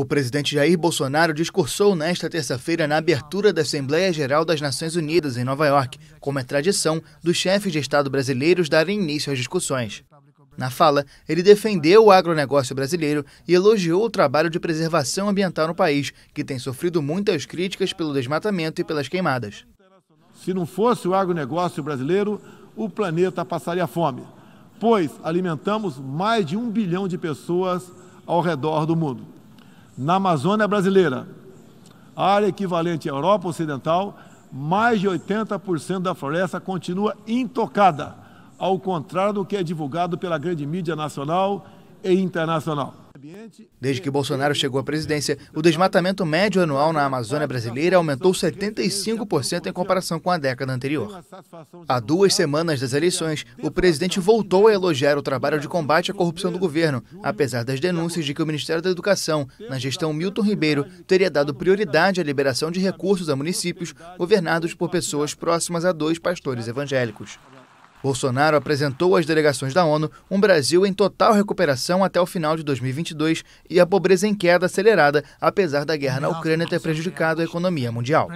O presidente Jair Bolsonaro discursou nesta terça-feira na abertura da Assembleia Geral das Nações Unidas em Nova York, como é tradição dos chefes de Estado brasileiros darem início às discussões. Na fala, ele defendeu o agronegócio brasileiro e elogiou o trabalho de preservação ambiental no país, que tem sofrido muitas críticas pelo desmatamento e pelas queimadas. Se não fosse o agronegócio brasileiro, o planeta passaria fome, pois alimentamos mais de um bilhão de pessoas ao redor do mundo na Amazônia brasileira, área equivalente à Europa Ocidental, mais de 80% da floresta continua intocada, ao contrário do que é divulgado pela grande mídia nacional e internacional. Desde que Bolsonaro chegou à presidência, o desmatamento médio anual na Amazônia brasileira aumentou 75% em comparação com a década anterior. Há duas semanas das eleições, o presidente voltou a elogiar o trabalho de combate à corrupção do governo, apesar das denúncias de que o Ministério da Educação, na gestão Milton Ribeiro, teria dado prioridade à liberação de recursos a municípios governados por pessoas próximas a dois pastores evangélicos. Bolsonaro apresentou às delegações da ONU um Brasil em total recuperação até o final de 2022 e a pobreza em queda acelerada, apesar da guerra na Ucrânia ter prejudicado a economia mundial.